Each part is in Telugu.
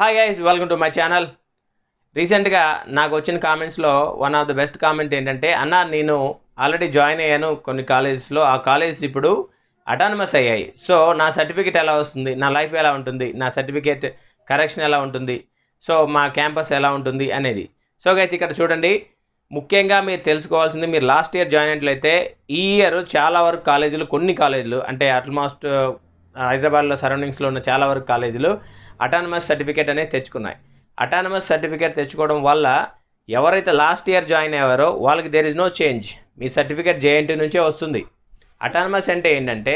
hi guys welcome to my channel రీసెంట్గా నాకు వచ్చిన కామెంట్స్లో one of the best comment ఏంటంటే అన్న నేను ఆల్రెడీ జాయిన్ అయ్యాను కొన్ని కాలేజెస్లో ఆ కాలేజెస్ ఇప్పుడు అటానమస్ అయ్యాయి సో నా సర్టిఫికేట్ ఎలా వస్తుంది నా లైఫ్ ఎలా ఉంటుంది నా సర్టిఫికేట్ కరెక్షన్ ఎలా ఉంటుంది సో మా క్యాంపస్ ఎలా ఉంటుంది అనేది సో గైస్ ఇక్కడ చూడండి ముఖ్యంగా మీరు తెలుసుకోవాల్సింది మీరు లాస్ట్ ఇయర్ జాయిన్ అయినట్లయితే ఈ ఇయర్ చాలా వరకు కాలేజీలు కొన్ని కాలేజీలు అంటే అట్మోస్ట్ హైదరాబాద్లో సరౌండింగ్స్లో ఉన్న చాలా వరకు కాలేజీలు అటానమస్ సర్టిఫికేట్ అనేది తెచ్చుకున్నాయి అటానమస్ సర్టిఫికేట్ తెచ్చుకోవడం వల్ల ఎవరైతే లాస్ట్ ఇయర్ జాయిన్ అయ్యారో వాళ్ళకి దేర్ ఇస్ నో చేంజ్ మీ సర్టిఫికేట్ జేఎన్టీ నుంచే వస్తుంది అటానమస్ అంటే ఏంటంటే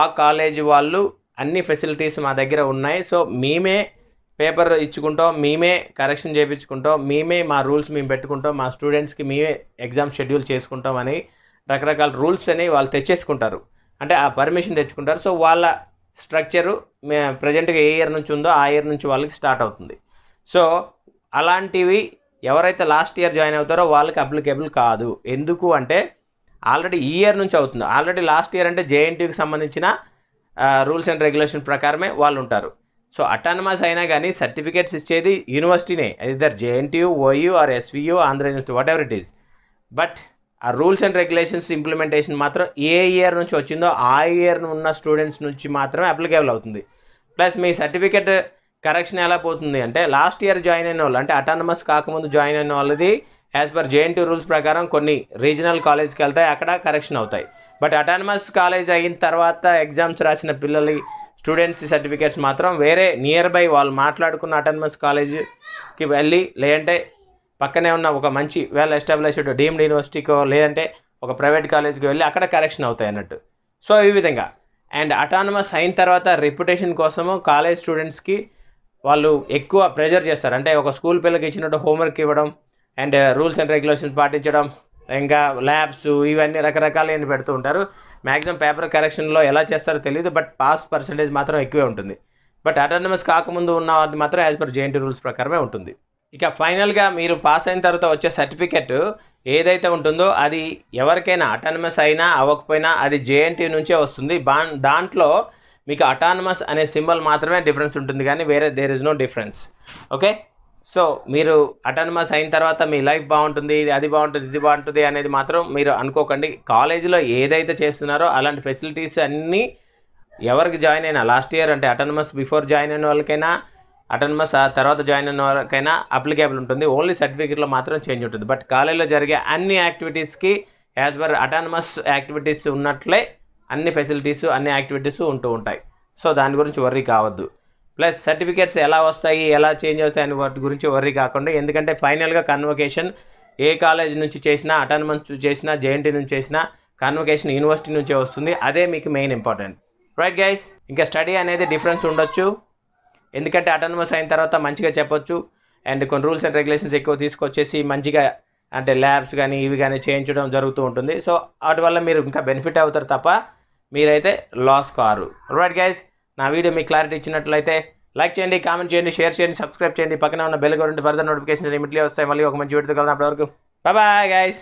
ఆ కాలేజ్ వాళ్ళు అన్ని ఫెసిలిటీస్ మా దగ్గర ఉన్నాయి సో మేమే పేపర్ ఇచ్చుకుంటాం మేమే కరెక్షన్ చేయించుకుంటాం మేమే మా రూల్స్ మేము పెట్టుకుంటాం మా స్టూడెంట్స్కి మేమే ఎగ్జామ్ షెడ్యూల్ చేసుకుంటాం అని రకరకాల రూల్స్ అని వాళ్ళు తెచ్చేసుకుంటారు అంటే ఆ పర్మిషన్ తెచ్చుకుంటారు సో వాళ్ళ స్ట్రక్చరు మే ప్రజెంట్గా ఏ ఇయర్ నుంచి ఉందో ఆ ఇయర్ నుంచి వాళ్ళకి స్టార్ట్ అవుతుంది సో అలాంటివి ఎవరైతే లాస్ట్ ఇయర్ జాయిన్ అవుతారో వాళ్ళకి అప్లికేబుల్ కాదు ఎందుకు అంటే ఆల్రెడీ ఈ ఇయర్ నుంచి అవుతుంది ఆల్రెడీ లాస్ట్ ఇయర్ అంటే జేఎన్టీకి సంబంధించిన రూల్స్ అండ్ రెగ్యులేషన్ ప్రకారమే వాళ్ళు ఉంటారు సో అటానమస్ అయినా కానీ సర్టిఫికేట్స్ ఇచ్చేది యూనివర్సిటీనే ఇదర్ JNTU OU or SVU Andhra university whatever it is but ఆ రూల్స్ అండ్ రెగ్యులేషన్స్ ఇంప్లిమెంటేషన్ మాత్రం ఏ ఇయర్ నుంచి వచ్చిందో ఆ ఇయర్ ఉన్న స్టూడెంట్స్ నుంచి మాత్రమే అప్లికేబుల్ అవుతుంది ప్లస్ మీ సర్టిఫికెట్ కరెక్షన్ ఎలా పోతుంది అంటే లాస్ట్ ఇయర్ జాయిన్ అయిన వాళ్ళు అంటే అటానమస్ కాకముందు జాయిన్ అయిన వాళ్ళది యాజ్ పర్ జేఎన్టీ రూల్స్ ప్రకారం కొన్ని రీజనల్ కాలేజ్కి వెళ్తాయి అక్కడ కరెక్షన్ అవుతాయి బట్ అటానమస్ కాలేజ్ అయిన తర్వాత ఎగ్జామ్స్ రాసిన పిల్లలు స్టూడెంట్స్ సర్టిఫికేట్స్ మాత్రం వేరే నియర్ బై వాళ్ళు మాట్లాడుకున్న అటానమస్ కాలేజ్కి వెళ్ళి లేదంటే పక్కనే ఉన్న ఒక మంచి వెల్ ఎస్టాబ్లిష్డ్ డీమ్డ్ యూనివర్సిటీకో లేదంటే ఒక ప్రైవేట్ కాలేజ్కి వెళ్ళి అక్కడ కరెక్షన్ అవుతాయి అన్నట్టు సో ఈ విధంగా అండ్ అటానమస్ అయిన తర్వాత రెప్యుటేషన్ కోసము కాలేజ్ స్టూడెంట్స్కి వాళ్ళు ఎక్కువ ప్రెజర్ చేస్తారు అంటే ఒక స్కూల్ పిల్లలకి ఇచ్చినట్టు హోంవర్క్ ఇవ్వడం అండ్ రూల్స్ అండ్ రెగ్యులేషన్స్ పాటించడం ఇంకా ల్యాబ్స్ ఇవన్నీ రకరకాలైన పెడుతూ ఉంటారు మ్యాక్సిమం పేపర్ కరెక్షన్లో ఎలా చేస్తారో తెలియదు బట్ పాస్ పర్సంటేజ్ మాత్రం ఎక్కువే ఉంటుంది బట్ అటానమస్ కాకముందు ఉన్న మాత్రం యాజ్ పర్ జేఎన్టీ రూల్స్ ప్రకారమే ఉంటుంది ఇక ఫైనల్గా మీరు పాస్ అయిన తర్వాత వచ్చే సర్టిఫికెట్ ఏదైతే ఉంటుందో అది ఎవరికైనా అటానమస్ అయినా అవ్వకపోయినా అది జేఎన్టీ నుంచే వస్తుంది దాంట్లో మీకు అటానమస్ అనే సింబల్ మాత్రమే డిఫరెన్స్ ఉంటుంది కానీ వేరే there is no difference okay so మీరు అటానమస్ అయిన తర్వాత మీ లైఫ్ బాగుంటుంది అది బాగుంటుంది ఇది బాగుంటుంది అనేది మాత్రం మీరు అనుకోకండి కాలేజీలో ఏదైతే చేస్తున్నారో అలాంటి ఫెసిలిటీస్ అన్నీ ఎవరికి జాయిన్ అయినా లాస్ట్ ఇయర్ అంటే అటానమస్ బిఫోర్ జాయిన్ అయిన వాళ్ళకైనా అటానమస్ తర్వాత జాయిన్ అయిన వరకైనా అప్లికేబుల్ ఉంటుంది ఓన్లీ సర్టిఫికేట్లో మాత్రం చేంజ్ ఉంటుంది బట్ కాలేజీలో జరిగే అన్ని యాక్టివిటీస్కి యాజ్ పర్ అటానమస్ యాక్టివిటీస్ ఉన్నట్లే అన్ని ఫెసిలిటీస్ అన్ని యాక్టివిటీస్ ఉంటూ ఉంటాయి సో దాని గురించి వర్రీ కావద్దు ప్లస్ సర్టిఫికేట్స్ ఎలా వస్తాయి ఎలా చేంజ్ అవుతాయి అనే వాటి గురించి వర్రీ కాకుండా ఎందుకంటే ఫైనల్గా కన్వకేషన్ ఏ కాలేజ్ నుంచి చేసినా అటానమస్ చేసినా జేఎన్టీ నుంచి చేసినా కన్వకేషన్ యూనివర్సిటీ నుంచే వస్తుంది అదే మీకు మెయిన్ ఇంపార్టెంట్ రైట్ గైస్ ఇంకా స్టడీ అనేది డిఫరెన్స్ ఉండొచ్చు ఎందుకంటే అటానమస్ అయిన తర్వాత మంచిగా చెప్పొచ్చు అండ్ కొన్ని రూల్స్ అండ్ రెగ్యులేషన్స్ ఎక్కువ తీసుకొచ్చేసి మంచిగా అంటే ల్యాబ్స్ కానీ ఇవి కానీ చేయించడం జరుగుతూ ఉంటుంది సో వాటి వల్ల మీరు ఇంకా బెనిఫిట్ అవుతారు తప్ప మీరైతే లాస్ కారు రైట్ గైస్ నా వీడియో మీకు క్లారిటీ ఇచ్చినట్లయితే లైక్ చేయండి కామెంట్ చేయండి షేర్ చేయండి సబ్స్క్రైబ్ చేయండి పక్కన ఉన్న బెల్ ఫర్దర్ నోటిఫికేషన్ ఇమిట్లీ వస్తాయి మళ్ళీ ఒక మంచి వీడియో కదా అప్పటివరకు బాయ్ బాయ్ గైస్